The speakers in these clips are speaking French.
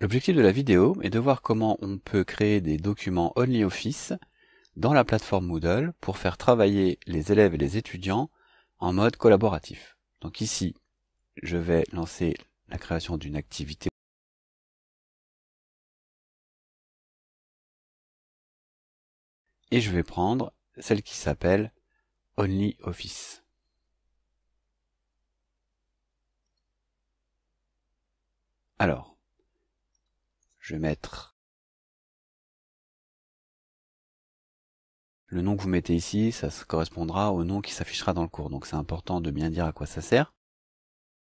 L'objectif de la vidéo est de voir comment on peut créer des documents OnlyOffice dans la plateforme Moodle pour faire travailler les élèves et les étudiants en mode collaboratif. Donc ici, je vais lancer la création d'une activité. Et je vais prendre celle qui s'appelle OnlyOffice. Alors, je vais mettre le nom que vous mettez ici, ça correspondra au nom qui s'affichera dans le cours. Donc c'est important de bien dire à quoi ça sert.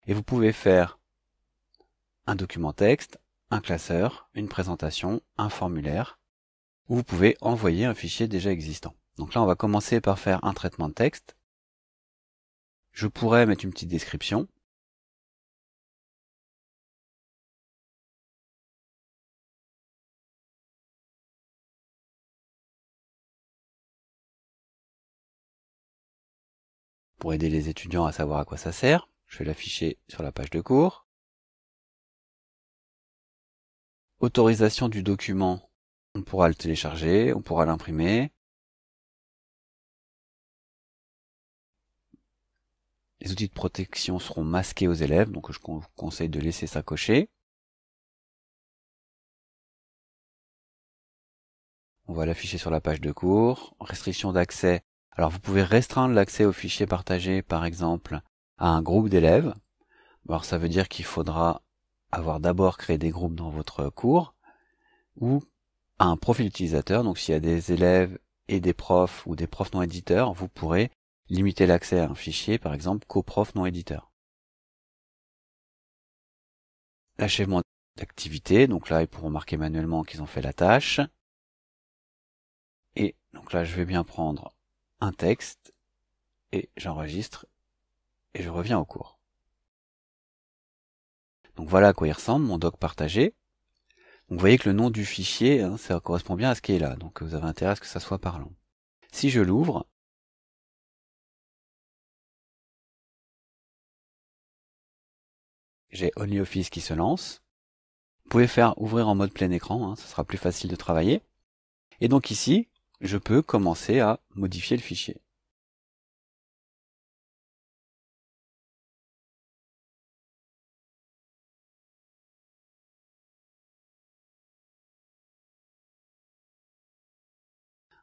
Et vous pouvez faire un document texte, un classeur, une présentation, un formulaire, ou vous pouvez envoyer un fichier déjà existant. Donc là, on va commencer par faire un traitement de texte. Je pourrais mettre une petite description. pour aider les étudiants à savoir à quoi ça sert. Je vais l'afficher sur la page de cours. Autorisation du document, on pourra le télécharger, on pourra l'imprimer. Les outils de protection seront masqués aux élèves, donc je vous conseille de laisser ça cocher. On va l'afficher sur la page de cours. Restriction d'accès, alors vous pouvez restreindre l'accès aux fichiers partagés par exemple à un groupe d'élèves. Alors ça veut dire qu'il faudra avoir d'abord créé des groupes dans votre cours ou à un profil utilisateur. Donc s'il y a des élèves et des profs ou des profs non éditeurs, vous pourrez limiter l'accès à un fichier par exemple profs non éditeurs L'achèvement d'activité, donc là ils pourront marquer manuellement qu'ils ont fait la tâche. Et donc là je vais bien prendre un texte et j'enregistre et je reviens au cours. Donc voilà à quoi il ressemble, mon doc partagé. vous voyez que le nom du fichier, hein, ça correspond bien à ce qui est là, donc vous avez intérêt à ce que ça soit parlant. Si je l'ouvre, j'ai OnlyOffice qui se lance. Vous pouvez faire ouvrir en mode plein écran, hein, ce sera plus facile de travailler. Et donc ici, je peux commencer à modifier le fichier.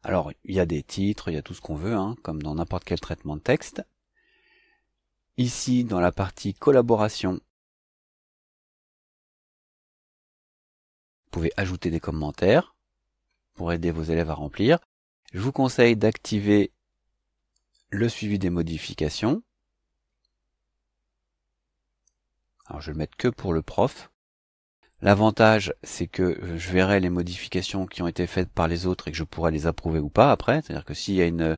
Alors, il y a des titres, il y a tout ce qu'on veut, hein, comme dans n'importe quel traitement de texte. Ici, dans la partie collaboration, vous pouvez ajouter des commentaires pour aider vos élèves à remplir. Je vous conseille d'activer le suivi des modifications. Alors je vais le mettre que pour le prof. L'avantage, c'est que euh, je verrai les modifications qui ont été faites par les autres et que je pourrai les approuver ou pas après. C'est-à-dire que s'il y a une euh,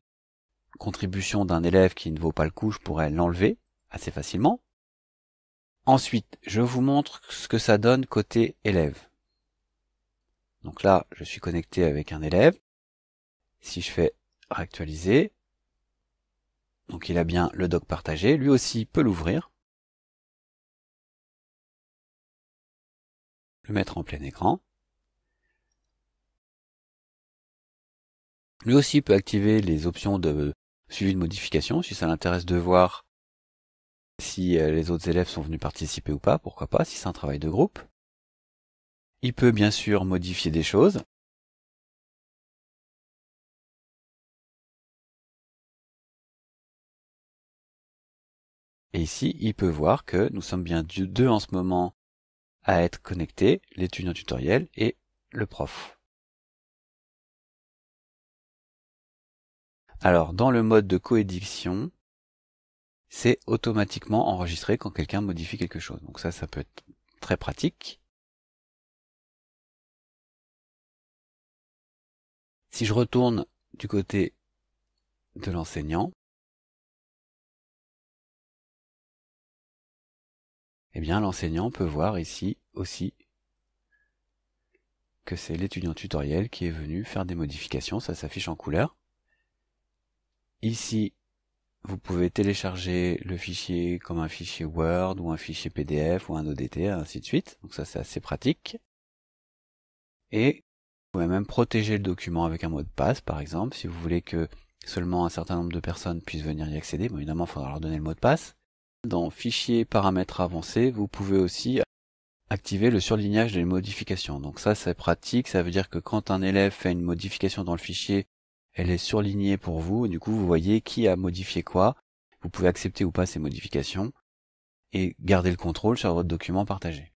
contribution d'un élève qui ne vaut pas le coup, je pourrais l'enlever assez facilement. Ensuite, je vous montre ce que ça donne côté élève. Donc là, je suis connecté avec un élève. Si je fais réactualiser, donc il a bien le doc partagé, lui aussi peut l'ouvrir, le mettre en plein écran. Lui aussi peut activer les options de suivi de modification si ça l'intéresse de voir si euh, les autres élèves sont venus participer ou pas, pourquoi pas, si c'est un travail de groupe. Il peut bien sûr modifier des choses. Et ici, il peut voir que nous sommes bien deux en ce moment à être connectés, l'étudiant tutoriel et le prof. Alors, dans le mode de coédition, c'est automatiquement enregistré quand quelqu'un modifie quelque chose. Donc ça, ça peut être très pratique. Si je retourne du côté de l'enseignant, eh bien l'enseignant peut voir ici aussi que c'est l'étudiant tutoriel qui est venu faire des modifications, ça s'affiche en couleur. Ici, vous pouvez télécharger le fichier comme un fichier Word ou un fichier PDF ou un ODT, ainsi de suite. Donc ça c'est assez pratique. Et vous pouvez même protéger le document avec un mot de passe, par exemple, si vous voulez que seulement un certain nombre de personnes puissent venir y accéder. Bon, évidemment, il faudra leur donner le mot de passe. Dans Fichier, Paramètres avancés, vous pouvez aussi activer le surlignage des modifications. Donc ça, c'est pratique. Ça veut dire que quand un élève fait une modification dans le fichier, elle est surlignée pour vous. Et du coup, vous voyez qui a modifié quoi. Vous pouvez accepter ou pas ces modifications et garder le contrôle sur votre document partagé.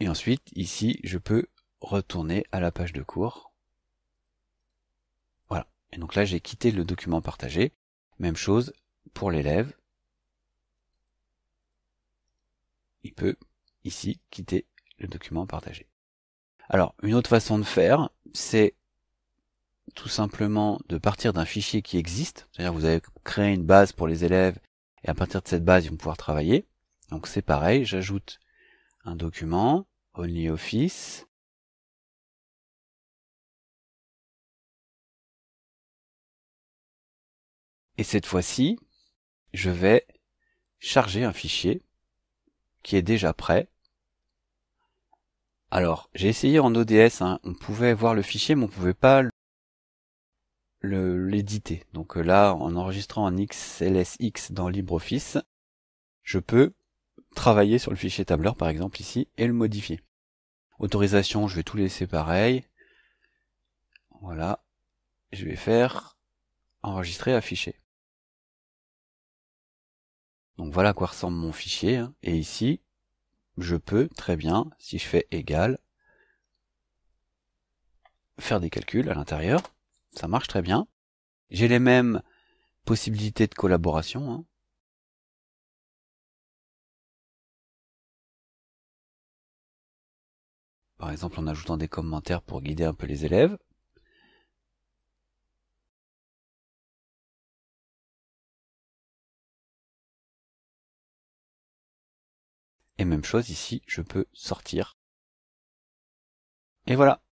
Et ensuite, ici, je peux retourner à la page de cours. Voilà. Et donc là, j'ai quitté le document partagé. Même chose pour l'élève. Il peut ici quitter le document partagé. Alors, une autre façon de faire, c'est tout simplement de partir d'un fichier qui existe. C'est-à-dire vous avez créé une base pour les élèves et à partir de cette base, ils vont pouvoir travailler. Donc c'est pareil, j'ajoute un document, OnlyOffice, et cette fois-ci, je vais charger un fichier qui est déjà prêt. Alors, j'ai essayé en ODS, hein. on pouvait voir le fichier, mais on pouvait pas l'éditer. Donc euh, là, en enregistrant en XLSX dans LibreOffice, je peux travailler sur le fichier tableur par exemple ici et le modifier. Autorisation, je vais tout laisser pareil. Voilà. Je vais faire enregistrer, afficher. Donc voilà à quoi ressemble mon fichier. Hein. Et ici, je peux très bien, si je fais égal, faire des calculs à l'intérieur. Ça marche très bien. J'ai les mêmes possibilités de collaboration. Hein. par exemple en ajoutant des commentaires pour guider un peu les élèves. Et même chose ici, je peux sortir. Et voilà,